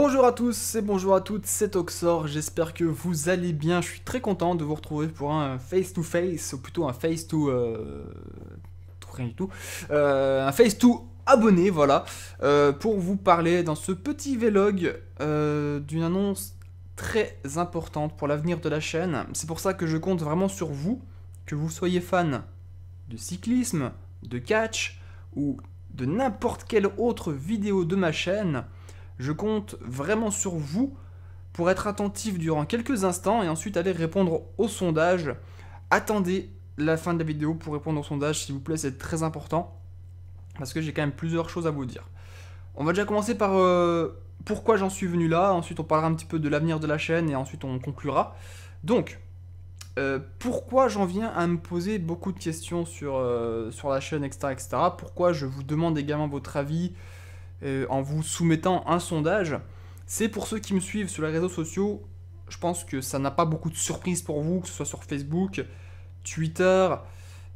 Bonjour à tous et bonjour à toutes, c'est Oxor, j'espère que vous allez bien, je suis très content de vous retrouver pour un face-to-face, ou plutôt un face-to... Euh, rien du tout, euh, un face-to abonné, voilà, euh, pour vous parler dans ce petit vlog d'une annonce très importante pour l'avenir de la chaîne, c'est pour ça que je compte vraiment sur vous, que vous soyez fan de cyclisme, de catch, ou de n'importe quelle autre vidéo de ma chaîne, je compte vraiment sur vous pour être attentif durant quelques instants et ensuite aller répondre au sondage. Attendez la fin de la vidéo pour répondre au sondage, s'il vous plaît, c'est très important parce que j'ai quand même plusieurs choses à vous dire. On va déjà commencer par euh, pourquoi j'en suis venu là, ensuite on parlera un petit peu de l'avenir de la chaîne et ensuite on conclura. Donc, euh, pourquoi j'en viens à me poser beaucoup de questions sur, euh, sur la chaîne, etc., etc. Pourquoi je vous demande également votre avis euh, en vous soumettant un sondage. C'est pour ceux qui me suivent sur les réseaux sociaux, je pense que ça n'a pas beaucoup de surprises pour vous, que ce soit sur Facebook, Twitter,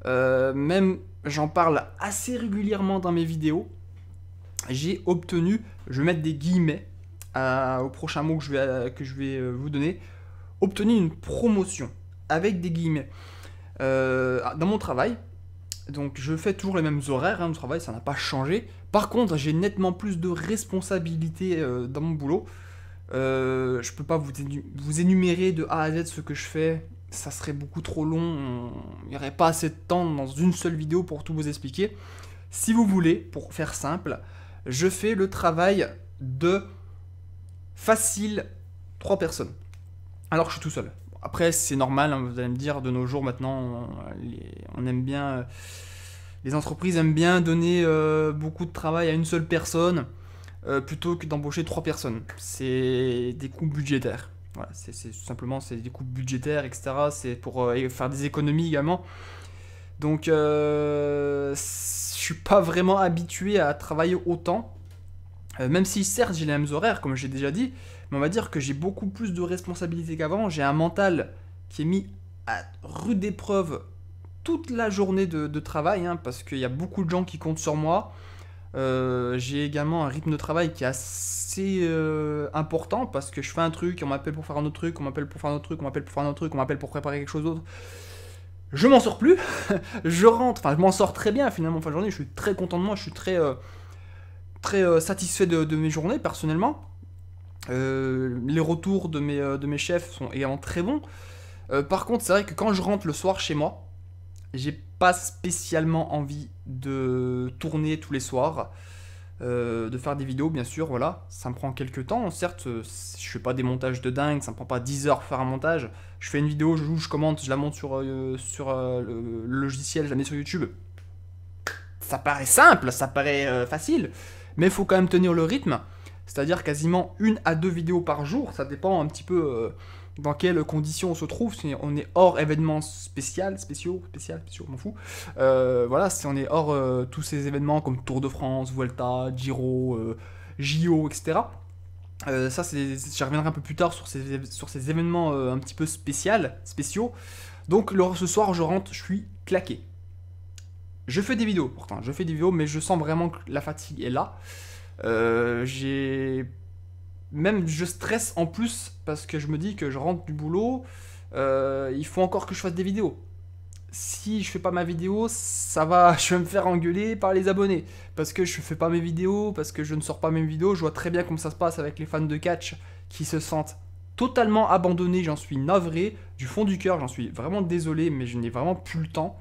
euh, même j'en parle assez régulièrement dans mes vidéos. J'ai obtenu, je vais mettre des guillemets euh, au prochain mot que je vais, que je vais vous donner, obtenu une promotion avec des guillemets dans mon travail. Donc je fais toujours les mêmes horaires hein, travail, ça n'a pas changé. Par contre, j'ai nettement plus de responsabilités euh, dans mon boulot. Je euh, je peux pas vous, énumérer de A à Z ce que je fais, ça serait beaucoup trop long, il n'y aurait pas assez de temps dans une seule vidéo pour tout vous expliquer. Si vous voulez, pour faire simple, je fais le travail de facile trois personnes. Alors que je suis tout seul. Après, c'est normal, hein, vous allez me dire, de nos jours maintenant, on, aime bien... Euh, les entreprises aiment bien donner euh, beaucoup de travail à une seule personne euh, plutôt que d'embaucher trois personnes. C'est des coûts budgétaires. Voilà, c'est simplement c'est des coûts budgétaires, etc. C'est pour euh, faire des économies également. Donc, je suis pas vraiment habitué à travailler autant. même si certes j'ai les mêmes horaires, comme j'ai déjà dit, mais on va dire que j'ai beaucoup plus de responsabilités qu'avant. J'ai un mental qui est mis à rude épreuve toute la journée de, travail, hein, parce qu'il y a beaucoup de gens qui comptent sur moi. Euh, j'ai également un rythme de travail qui est assez euh, important parce que je fais un truc, on m'appelle pour faire un autre truc, on m'appelle pour faire un autre truc, on m'appelle pour faire un autre truc, on m'appelle pour préparer quelque chose d'autre. Je m'en sors plus, je rentre, enfin je m'en sors très bien finalement en fin de journée, je suis très content de moi, je suis très, euh, très satisfait de, mes journées personnellement. les retours de mes, de mes chefs sont également très bons. par contre c'est vrai que quand je rentre le soir chez moi, j'ai pas spécialement envie de tourner tous les soirs, euh, de faire des vidéos, bien sûr, voilà. Ça me prend quelques temps, certes, je fais pas des montages de dingue, ça me prend pas 10 heures pour faire un montage. Je fais une vidéo, je joue, je commente, je la monte sur, euh, sur euh, le logiciel, je la mets sur YouTube. Ça paraît simple, ça paraît facile, mais il faut quand même tenir le rythme, c'est-à-dire quasiment une à deux vidéos par jour, ça dépend un petit peu dans quelles conditions on se trouve, si on est hors événements spécial, spéciaux, spécial, spéciaux, on m'en fout. Euh, voilà, si on est hors euh, tous ces événements comme Tour de France, Vuelta, Giro, euh, JO, etc. ça, j'y reviendrai un peu plus tard sur ces, événements un petit peu spécial, spéciaux. Donc ce soir, je rentre, je suis claqué. Je fais des vidéos, pourtant, je fais des vidéos, mais je sens vraiment que la fatigue est là. j'ai même je stresse en plus parce que je me dis que je rentre du boulot, euh, il faut encore que je fasse des vidéos. Si je fais pas ma vidéo, ça va, je vais me faire engueuler par les abonnés parce que je fais pas mes vidéos, parce que je ne sors pas mes vidéos. Je vois très bien comment ça se passe avec les fans de catch qui se sentent totalement abandonnés. J'en suis navré du fond du cœur, j'en suis vraiment désolé, mais je n'ai vraiment plus le temps.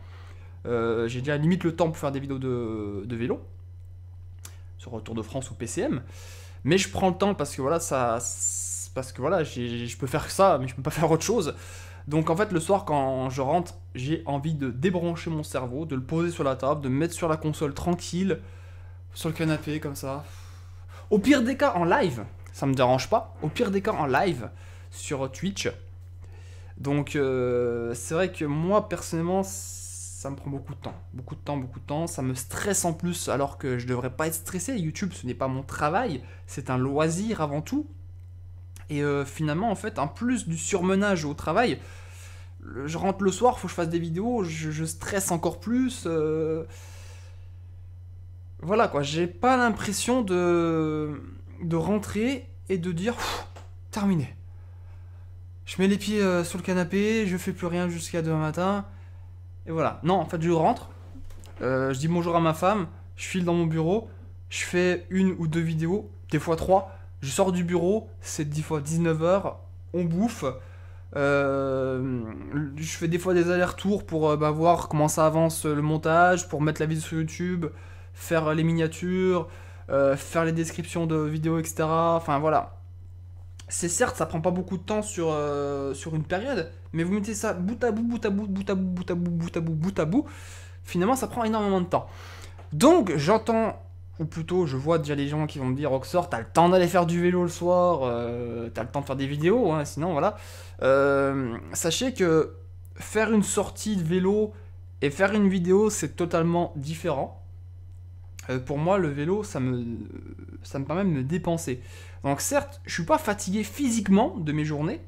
Euh, j'ai déjà limite le temps pour faire des vidéos de, vélo sur Retour de France ou PCM. Mais je prends le temps parce que voilà, ça, parce que voilà, je peux faire ça, mais je peux pas faire autre chose. Donc en fait, le soir, quand je rentre, j'ai envie de débrancher mon cerveau, de le poser sur la table, de me mettre sur la console tranquille, sur le canapé, comme ça. Au pire des cas, en live, ça me dérange pas. Au pire des cas, en live, sur Twitch. Donc euh, c'est vrai que moi, personnellement, ça me prend beaucoup de temps. Beaucoup de temps, beaucoup de temps. Ça me stresse en plus alors que je devrais pas être stressé. YouTube, ce n'est pas mon travail, c'est un loisir avant tout. Et euh, finalement, en fait, en plus du surmenage au travail, je rentre le soir, faut que je fasse des vidéos, je, stresse encore plus. Euh. Voilà quoi, j'ai pas l'impression de... de rentrer et de dire terminé. Je mets les pieds euh, sur le canapé, je fais plus rien jusqu'à demain matin. Et voilà. Non, en fait, je rentre, euh, je dis bonjour à ma femme, je file dans mon bureau, je fais une ou deux vidéos, des fois trois. Je sors du bureau, c'est dix fois 19h, on bouffe. Euh, je fais des fois des allers-retours pour euh, bah, voir comment ça avance le montage, pour mettre la vidéo sur YouTube, faire les miniatures, faire les descriptions de vidéos, etc. Enfin voilà c'est certes, ça prend pas beaucoup de temps sur, euh, sur une période, mais vous mettez ça bout à bout, bout à bout, bout à bout, bout à bout, bout à bout, bout à bout, finalement ça prend énormément de temps. Donc j'entends, ou plutôt je vois déjà les gens qui vont me dire Oxor, t'as le temps d'aller faire du vélo le soir, euh, t'as le temps de faire des vidéos, hein, sinon voilà. Euh, sachez que faire une sortie de vélo et faire une vidéo c'est totalement différent. Euh, pour moi, le vélo, ça me, ça me permet de me dépenser. Donc certes, je suis pas fatigué physiquement de mes journées.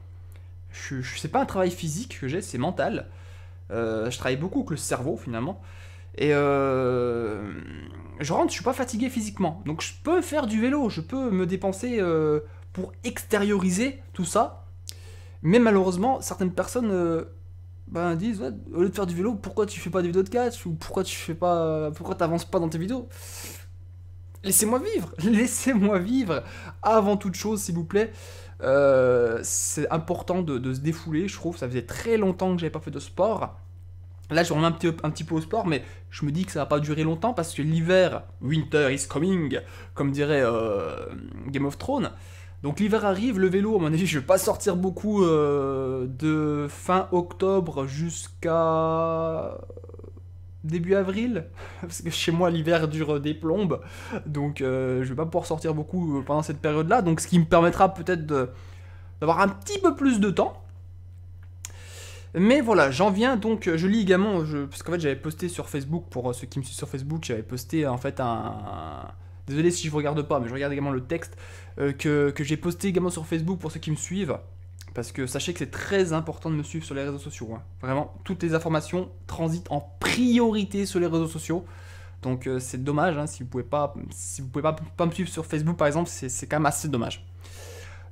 Je, je pas un travail physique que j'ai, c'est mental. Euh, je travaille beaucoup avec le cerveau finalement. Et euh, je rentre, je suis pas fatigué physiquement. Donc je peux faire du vélo, je peux me dépenser pour extérioriser tout ça. Mais malheureusement, certaines personnes bah disent ouais, au lieu de faire du vélo, pourquoi tu fais pas des vidéos de catch ou pourquoi tu fais pas, pourquoi t'avances pas dans tes vidéos Laissez-moi vivre, laissez-moi vivre. Avant toute chose, s'il vous plaît, euh, c'est important de, se défouler. Je trouve, ça faisait très longtemps que j'avais pas fait de sport. Là, je remets un petit, un petit peu au sport, mais je me dis que ça va pas durer longtemps parce que l'hiver, winter is coming, comme dirait euh, Game of Thrones. Donc l'hiver arrive, le vélo, à mon avis, je vais pas sortir beaucoup euh, de fin octobre jusqu'à début avril, parce que chez moi l'hiver dure des plombes, donc je euh, je vais pas pouvoir sortir beaucoup euh, pendant cette période-là, donc ce qui me permettra peut-être d'avoir un petit peu plus de temps. Mais voilà, j'en viens donc, je lis également, parce qu'en fait j'avais posté sur Facebook, pour ceux qui me suivent sur Facebook, j'avais posté en fait un, Désolé si je vous regarde pas, mais je regarde également le texte euh, que, j'ai posté également sur Facebook pour ceux qui me suivent. Parce que sachez que c'est très important de me suivre sur les réseaux sociaux. Hein. Vraiment, toutes les informations transitent en priorité sur les réseaux sociaux. Donc euh, c'est dommage, hein, si vous pouvez pas, si vous pouvez pas, pas me suivre sur Facebook par exemple, c'est quand même assez dommage.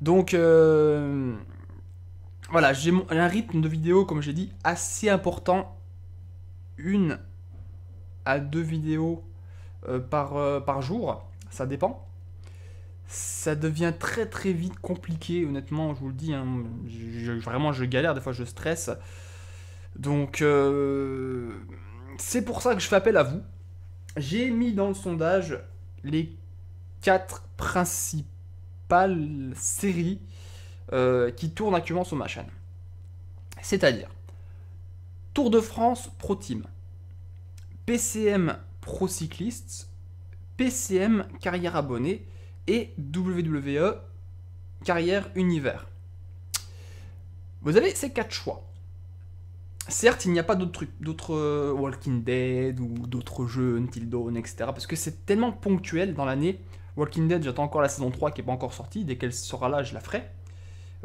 Donc euh, voilà, j'ai un rythme de vidéo, comme j'ai dit, assez important. Une à deux vidéos euh, par, euh, par jour, ça dépend. Ça devient très très vite compliqué, honnêtement, je vous le dis. Hein. vraiment, je galère, des fois je stresse. Donc, euh, c'est pour ça que je fais appel à vous. J'ai mis dans le sondage les quatre principales séries qui tournent actuellement sur ma chaîne. C'est-à-dire Tour de France Pro Team, PCM Pro PCM Carrière abonnée et WWE Carrière Univers. Vous avez ces quatre choix. Certes, il n'y a pas d'autres trucs, d'autres euh, Walking Dead ou d'autres jeux Until Dawn, etc. Parce que c'est tellement ponctuel dans l'année. Walking Dead, j'attends encore la saison 3 qui n'est pas encore sortie. Dès qu'elle sera là, je la ferai.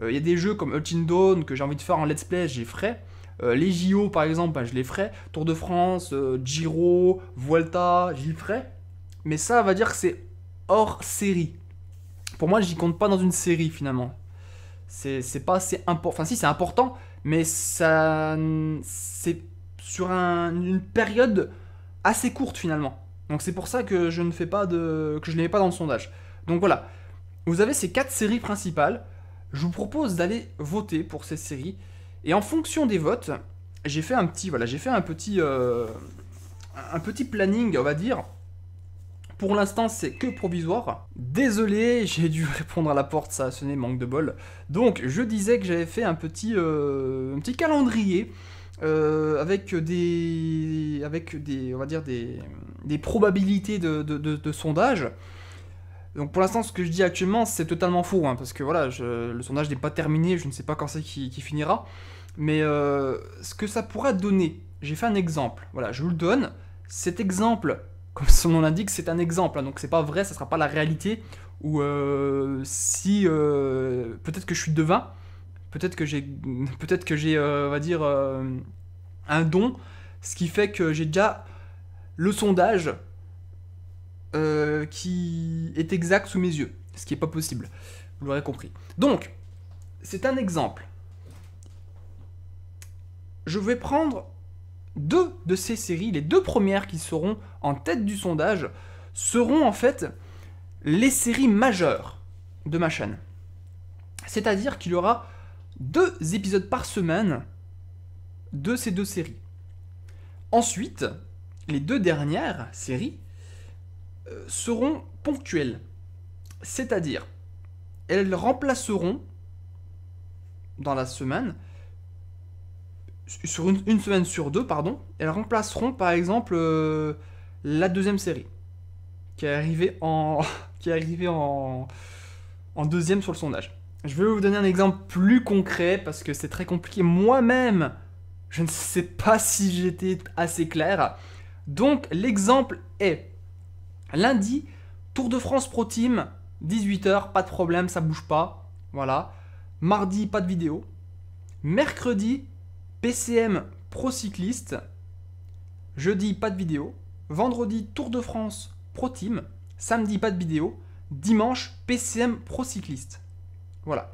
Euh, il y a des jeux comme Until Dawn que j'ai envie de faire en let's play, j'y ferai. Euh, les JO, par exemple, bah, je les ferai. Tour de France, euh, Giro, Vuelta, j'y ferai. Mais ça, va dire que c'est hors série. Pour moi, j'y compte pas dans une série finalement. C'est pas assez important. Enfin, si, c'est important, mais ça. C'est sur une période assez courte finalement. Donc c'est pour ça que je ne fais pas de. que je ne mets pas dans le sondage. Donc voilà. Vous avez ces quatre séries principales. Je vous propose d'aller voter pour ces séries. Et en fonction des votes, j'ai fait un petit, voilà, j'ai fait un petit, euh, un petit planning, on va dire. Pour l'instant, c'est que provisoire. Désolé, j'ai dû répondre à la porte, ça a sonné manque de bol. Donc, je disais que j'avais fait un petit, euh, un petit calendrier euh, avec des, avec des, on va dire des, des probabilités de sondage. Donc pour l'instant, ce que je dis actuellement, c'est totalement faux, hein, parce que voilà, le sondage n'est pas terminé, je ne sais pas quand c'est qui, finira. Mais euh, ce que ça pourra donner, j'ai fait un exemple, voilà, je vous le donne. Cet exemple, comme son nom l'indique, c'est un exemple, hein, donc c'est pas vrai, ça sera pas la réalité. Ou euh, si euh, peut-être que je suis devin, peut-être que j'ai, peut-être que j'ai, on va dire, un don, ce qui fait que j'ai déjà le sondage euh, qui est exact sous mes yeux, ce qui n'est pas possible, vous l'aurez compris. Donc, c'est un exemple. Je vais prendre deux de ces séries, les deux premières qui seront en tête du sondage, seront en fait les séries majeures de ma chaîne. C'est-à-dire qu'il y aura deux épisodes par semaine de ces deux séries. Ensuite, les deux dernières séries euh, seront ponctuelles. C'est-à-dire, elles remplaceront dans la semaine, sur une, semaine sur deux, pardon, elles remplaceront par exemple euh, la deuxième série qui est arrivée en, qui est arrivée en, en deuxième sur le sondage. Je vais vous donner un exemple plus concret parce que c'est très compliqué. Moi-même, je ne sais pas si j'étais assez clair. Donc l'exemple est Lundi, Tour de France Pro Team, 18h, pas de problème, ça bouge pas. Voilà. Mardi, pas de vidéo. Mercredi, PCM Pro Cycliste. Jeudi, pas de vidéo. Vendredi, Tour de France Pro Team. Samedi, pas de vidéo. Dimanche, PCM Pro Cycliste. Voilà.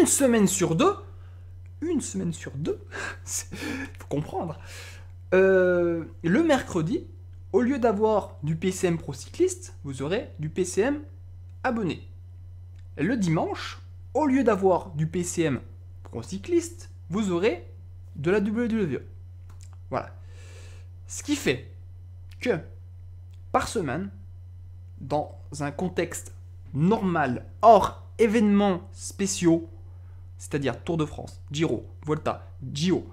Une semaine sur deux. Une semaine sur deux. faut comprendre. Euh, le mercredi, au lieu d'avoir du PCM pro cycliste, vous aurez du PCM abonné. Le dimanche, au lieu d'avoir du PCM pro cycliste, vous aurez de la WWE. Voilà. Ce qui fait que par semaine, dans un contexte normal, hors événements spéciaux, c'est-à-dire Tour de France, Giro, Volta, Gio,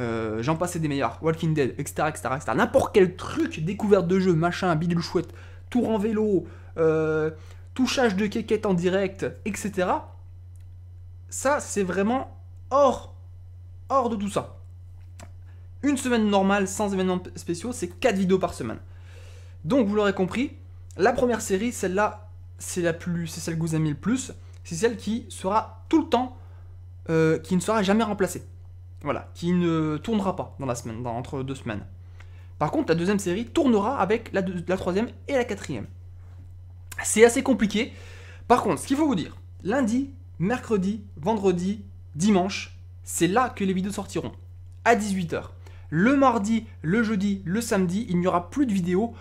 euh, j'en passais des meilleurs, Walking Dead, etc. etc., etc. N'importe quel truc, découverte de jeu, machin, bidule chouette, tour en vélo, euh, touchage de quéquette en direct, etc. Ça, c'est vraiment hors, hors de tout ça. Une semaine normale sans événements spéciaux, c'est 4 vidéos par semaine. Donc, vous l'aurez compris, la première série, celle-là, c'est la plus, c'est celle que vous aimez le plus. C'est celle qui sera tout le temps, euh, qui ne sera jamais remplacée. Voilà, qui ne tournera pas dans la semaine, entre deux semaines. Par contre, la deuxième série tournera avec la, la troisième et la quatrième. C'est assez compliqué. Par contre, ce qu'il faut vous dire, lundi, mercredi, vendredi, dimanche, c'est là que les vidéos sortiront. À 18h. Le mardi, le jeudi, le samedi, il n'y aura plus de vidéos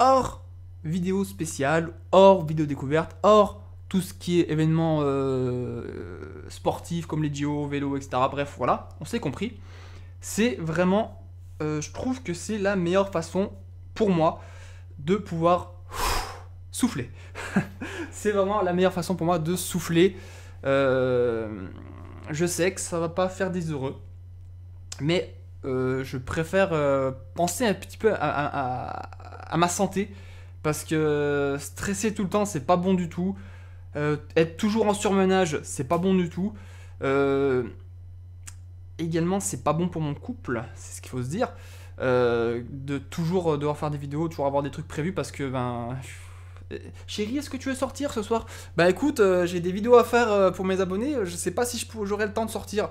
hors vidéo spéciale, hors vidéo découverte, hors tout ce qui est événement euh, sportifs sportif comme les JO, vélo, etc. Bref, voilà, on s'est compris. C'est vraiment, euh, je trouve que c'est la meilleure façon pour moi de pouvoir souffler. c'est vraiment la meilleure façon pour moi de souffler. Euh, je sais que ça va pas faire des heureux, mais je préfère penser un petit peu à, à, ma santé parce que stresser tout le temps c'est pas bon du tout. Euh, être toujours en surmenage, c'est pas bon du tout. Euh, également, c'est pas bon pour mon couple, c'est ce qu'il faut se dire. Euh, de toujours devoir faire des vidéos, toujours avoir des trucs prévus parce que ben. Eh, chérie, est-ce que tu veux sortir ce soir Bah écoute, j'ai des vidéos à faire pour mes abonnés, je sais pas si j'aurai le temps de sortir.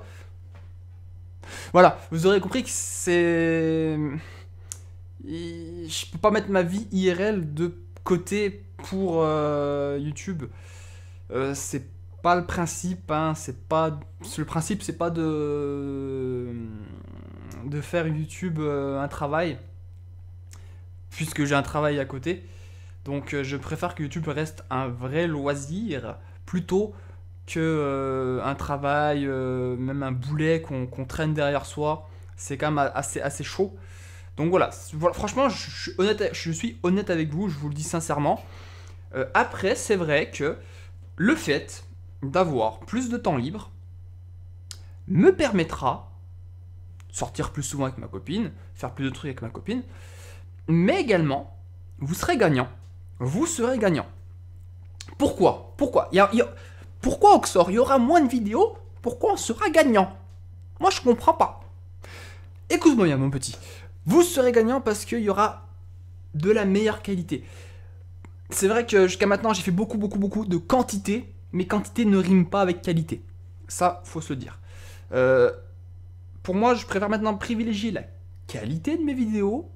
Voilà, vous aurez compris que c'est. Je peux pas mettre ma vie IRL de côté pour YouTube. Euh, c'est pas le principe, hein, c'est pas le principe, c'est pas de de faire YouTube euh, un travail, puisque j'ai un travail à côté. Donc euh, je préfère que YouTube reste un vrai loisir plutôt que un travail, même un boulet qu'on traîne derrière soi. C'est quand même assez, assez chaud. Donc voilà, franchement, je, suis honnête, avec vous, je vous le dis sincèrement. après, c'est vrai que le fait d'avoir plus de temps libre me permettra sortir plus souvent avec ma copine, faire plus de trucs avec ma copine, mais également, vous serez gagnant. Vous serez gagnant. Pourquoi Pourquoi Pourquoi Il y aura moins de vidéos Pourquoi on sera gagnant Moi, je comprends pas. Écoute-moi bien, mon petit. Vous serez gagnant parce qu'il y aura de la meilleure qualité. C'est vrai que jusqu'à maintenant, j'ai fait beaucoup, beaucoup, beaucoup de quantité, mais quantité ne rime pas avec qualité. Ça, faut se le dire. Euh, pour moi, je préfère maintenant privilégier la qualité de mes vidéos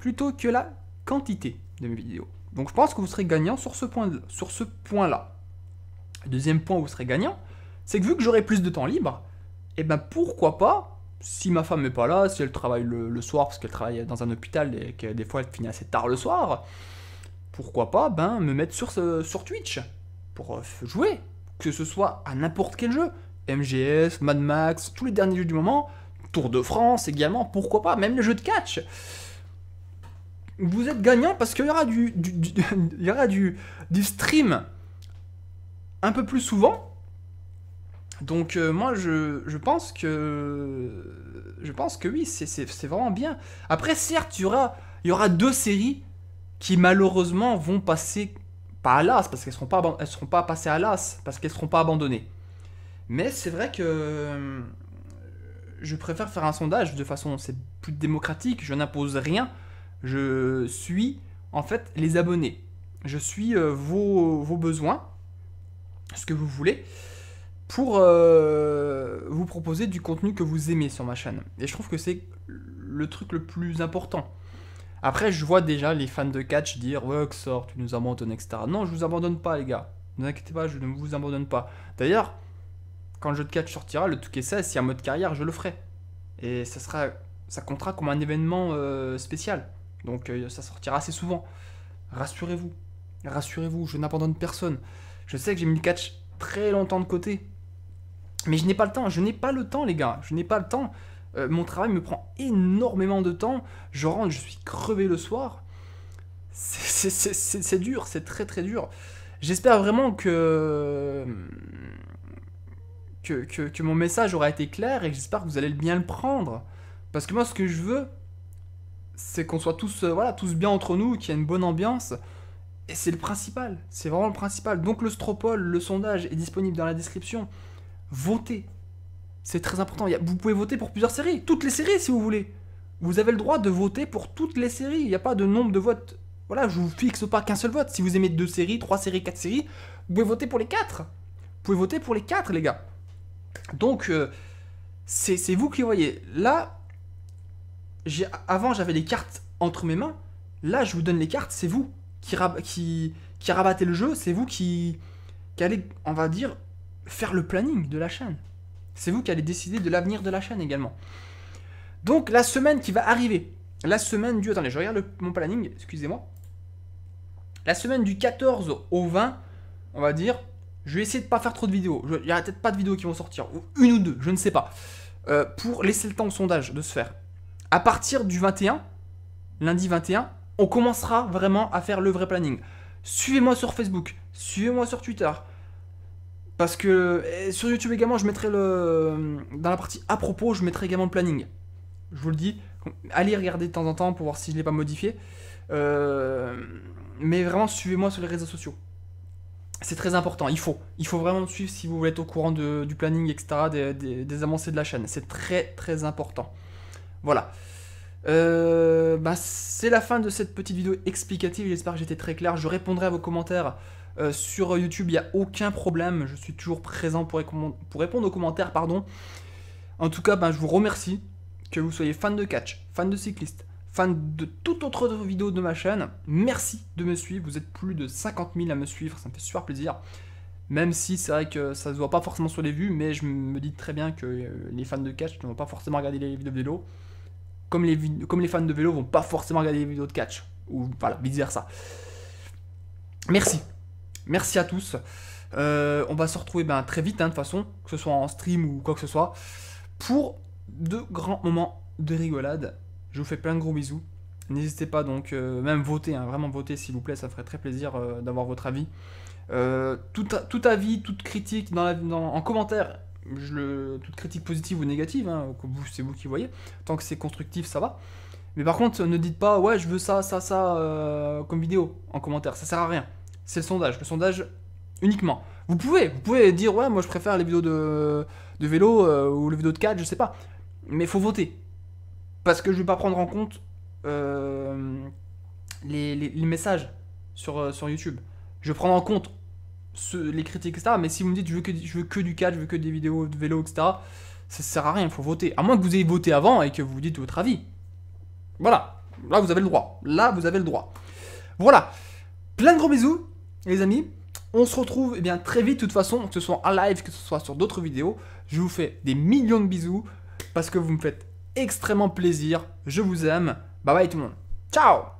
plutôt que la quantité de mes vidéos. Donc je pense que vous serez gagnant sur ce point-là. Sur ce point-là. Deuxième point où vous serez gagnant, c'est que vu que j'aurai plus de temps libre, et eh ben pourquoi pas, si ma femme n'est pas là, si elle travaille le soir parce qu'elle travaille dans un hôpital et que des fois elle finit assez tard le soir, pourquoi pas ben, me mettre sur, sur Twitch pour euh, jouer, que ce soit à n'importe quel jeu. MGS, Mad Max, tous les derniers jeux du moment, Tour de France également, pourquoi pas, même le jeu de catch. Vous êtes gagnant parce qu'il y aura du, il y aura du, du, stream un peu plus souvent. Donc euh, moi je, pense que je pense que oui c'est vraiment bien. Après certes il y aura deux séries qui malheureusement vont passer pas à l'as, parce qu'elles seront pas elles seront pas passées à l'as, parce qu'elles seront pas abandonnées. Mais c'est vrai que euh, je préfère faire un sondage de façon c'est plus démocratique, je n'impose rien, je suis en fait les abonnés. Je suis euh, vos, vos, besoins, ce que vous voulez, pour euh, vous proposer du contenu que vous aimez sur ma chaîne. Et je trouve que c'est le truc le plus important. Après, je vois déjà les fans de catch dire Ouais, sort, tu nous abandonnes, etc. Non, je vous abandonne pas, les gars. Ne vous inquiétez pas, je ne vous abandonne pas. D'ailleurs, quand le jeu de catch sortira, le tout S'il y a un mode carrière, je le ferai. Et ça, sera, ça comptera comme un événement euh, spécial. Donc euh, ça sortira assez souvent. Rassurez-vous. Rassurez-vous, je n'abandonne personne. Je sais que j'ai mis le catch très longtemps de côté. Mais je n'ai pas le temps. Je n'ai pas le temps, les gars. Je n'ai pas le temps. Euh, mon travail me prend énormément de temps. Je rentre, je suis crevé le soir. C'est dur, c'est très très dur. J'espère vraiment que... Que, mon message aura été clair et j'espère que vous allez bien le prendre. Parce que moi, ce que je veux, c'est qu'on soit tous, euh, voilà, tous bien entre nous, qu'il y ait une bonne ambiance. Et c'est le principal, c'est vraiment le principal. Donc le Stropole, le sondage est disponible dans la description. Votez, c'est très important. Vous pouvez voter pour plusieurs séries, toutes les séries si vous voulez. Vous avez le droit de voter pour toutes les séries. Il n'y a pas de nombre de votes. Voilà, je vous fixe pas qu'un seul vote. Si vous aimez deux séries, trois séries, quatre séries, vous pouvez voter pour les quatre. Vous pouvez voter pour les quatre, les gars. Donc, euh, c'est vous qui voyez. Là, avant j'avais les cartes entre mes mains. Là, je vous donne les cartes. C'est vous qui, qui, qui rabattez le jeu. C'est vous qui, qui allez, on va dire, faire le planning de la chaîne. C'est vous qui allez décider de l'avenir de la chaîne également. Donc la semaine qui va arriver, la semaine du... Attendez, je regarde mon planning, excusez-moi. La semaine du 14 au 20, on va dire, je vais essayer de pas faire trop de vidéos. il n'y aura peut-être pas de vidéos qui vont sortir, ou une ou deux, je ne sais pas. Euh, pour laisser le temps au sondage de se faire. À partir du 21, lundi 21, on commencera vraiment à faire le vrai planning. Suivez-moi sur Facebook, suivez-moi sur Twitter, parce que eh, sur YouTube également, je mettrai le. Dans la partie à propos, je mettrai également le planning. Je vous le dis. Allez regarder de temps en temps pour voir si je ne l'ai pas modifié. Euh, mais vraiment, suivez-moi sur les réseaux sociaux. C'est très important, il faut. Il faut vraiment me suivre si vous voulez être au courant du planning, etc., des, avancées de la chaîne. C'est très très important. Voilà. Euh, bah, c'est la fin de cette petite vidéo explicative. J'espère que j'étais très clair. Je répondrai à vos commentaires euh, sur YouTube, il n'y a aucun problème. Je suis toujours présent pour, répondre aux commentaires. Pardon. En tout cas, ben, je vous remercie. Que vous soyez fan de catch, fan de cycliste, fan de toute autre vidéo de ma chaîne, merci de me suivre. Vous êtes plus de 50 000 à me suivre. Ça me fait super plaisir. Même si c'est vrai que ça se voit pas forcément sur les vues, mais je me dis très bien que euh, les fans de catch ne vont pas forcément regarder les vidéos de vélo, comme les, comme les fans de vélo vont pas forcément regarder les vidéos de catch, ou voilà, vice versa. Merci. Merci à tous. Euh, on va se retrouver ben, très vite, hein, de toute façon, que ce soit en stream ou quoi que ce soit, pour de grands moments de rigolade. Je vous fais plein de gros bisous. N'hésitez pas donc, euh, même voter, hein, vraiment voter s'il vous plaît, ça ferait très plaisir euh, d'avoir votre avis. Tout, avis, toute critique en commentaire, toute critique positive ou négative, hein, c'est vous qui voyez. Tant que c'est constructif, ça va. Mais par contre, ne dites pas, ouais, je veux ça, ça, ça comme vidéo en commentaire, ça sert à rien c'est le sondage. Le sondage uniquement. Vous pouvez, vous pouvez dire ouais, moi je préfère les vidéos de, vélo euh, ou les vidéos de 4, je sais pas. Mais faut voter. Parce que je vais pas prendre en compte euh, les, messages sur, euh, sur YouTube. Je vais prendre en compte ce, les critiques, etc. Mais si vous me dites je veux que, je veux que du 4, je veux que des vidéos de vélo, etc., ça sert à rien, il faut voter. À moins que vous ayez voté avant et que vous dites votre avis. Voilà. Là, vous avez le droit. Là, vous avez le droit. Voilà. Plein de gros bisous les amis, on se retrouve eh bien, très vite, de toute façon, que ce soit en live, que ce soit sur d'autres vidéos. Je vous fais des millions de bisous parce que vous me faites extrêmement plaisir. Je vous aime. Bye bye tout le monde. Ciao